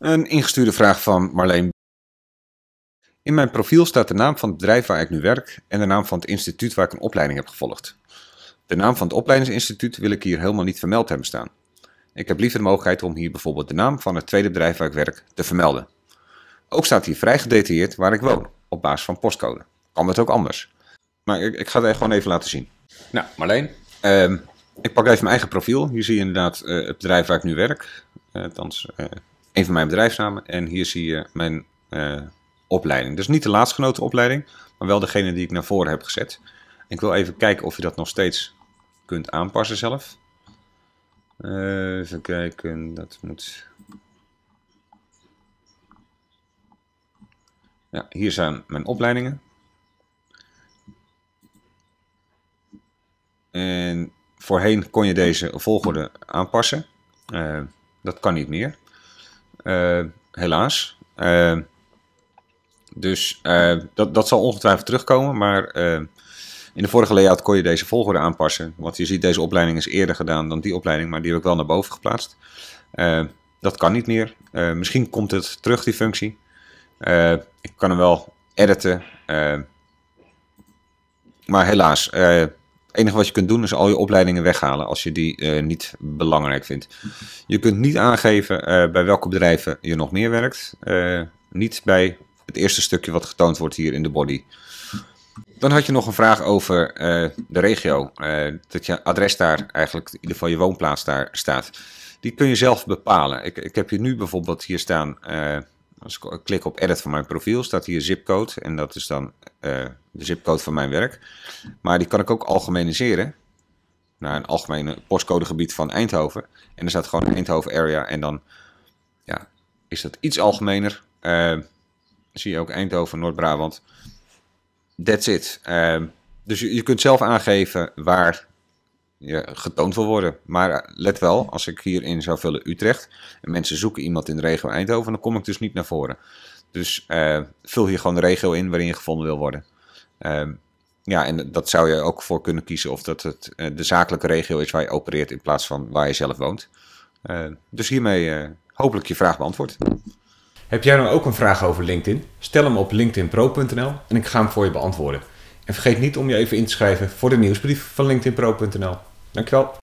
Een ingestuurde vraag van Marleen. In mijn profiel staat de naam van het bedrijf waar ik nu werk en de naam van het instituut waar ik een opleiding heb gevolgd. De naam van het opleidingsinstituut wil ik hier helemaal niet vermeld hebben staan. Ik heb liever de mogelijkheid om hier bijvoorbeeld de naam van het tweede bedrijf waar ik werk te vermelden. Ook staat hier vrij gedetailleerd waar ik woon, op basis van postcode. Kan dat ook anders. Maar ik, ik ga het gewoon even laten zien. Nou, Marleen, ehm, ik pak even mijn eigen profiel. Hier zie je inderdaad eh, het bedrijf waar ik nu werk. Uh, eh, althans, eh, een van mijn bedrijfsnamen. En hier zie je mijn uh, opleiding. Dus niet de laatstgenoten opleiding, maar wel degene die ik naar voren heb gezet. Ik wil even kijken of je dat nog steeds kunt aanpassen zelf. Uh, even kijken, dat moet... Ja, hier zijn mijn opleidingen. En voorheen kon je deze volgorde aanpassen. Eh, dat kan niet meer. Eh, helaas. Eh, dus eh, dat, dat zal ongetwijfeld terugkomen, maar in de vorige layout kon je deze volgorde aanpassen. Want je ziet, deze opleiding is eerder gedaan dan die opleiding, maar die heb ik wel naar boven geplaatst. dat kan niet meer. misschien komt het terug, die functie. Uh, ik kan hem wel editen. maar helaas, het enige wat je kunt doen is al je opleidingen weghalen als je die eh, niet belangrijk vindt. Je kunt niet aangeven eh, bij welke bedrijven je nog meer werkt. Eh, niet bij het eerste stukje wat getoond wordt hier in de body. Dan had je nog een vraag over de regio. dat je adres daar eigenlijk, in ieder geval je woonplaats daar staat. Die kun je zelf bepalen. Ik, ik heb je nu bijvoorbeeld hier staan als ik klik op edit van mijn profiel, staat hier zipcode. En dat is dan eh, de zipcode van mijn werk. Maar die kan ik ook algemeniseren. Naar een algemene postcodegebied van Eindhoven. En er staat gewoon Eindhoven area. En dan ja, is dat iets algemener. Uh, zie je ook Eindhoven, Noord-Brabant. That's it. Eh, dus je, kunt zelf aangeven waar ja, getoond wil worden. Maar eh, let wel, als ik hierin zou vullen Utrecht en mensen zoeken iemand in de regio Eindhoven, dan kom ik dus niet naar voren. Dus eh, vul hier gewoon de regio in waarin je gevonden wil worden. Ehm, ja, en dat zou je ook voor kunnen kiezen of dat het eh, de zakelijke regio is waar je opereert in plaats van waar je zelf woont. Ehm, dus hiermee hopelijk je vraag beantwoord. Heb jij nou ook een vraag over LinkedIn? Stel hem op linkedinpro.nl en ik ga hem voor je beantwoorden. En vergeet niet om je even in te schrijven voor de nieuwsbrief van linkedinpro.nl. Dankjewel.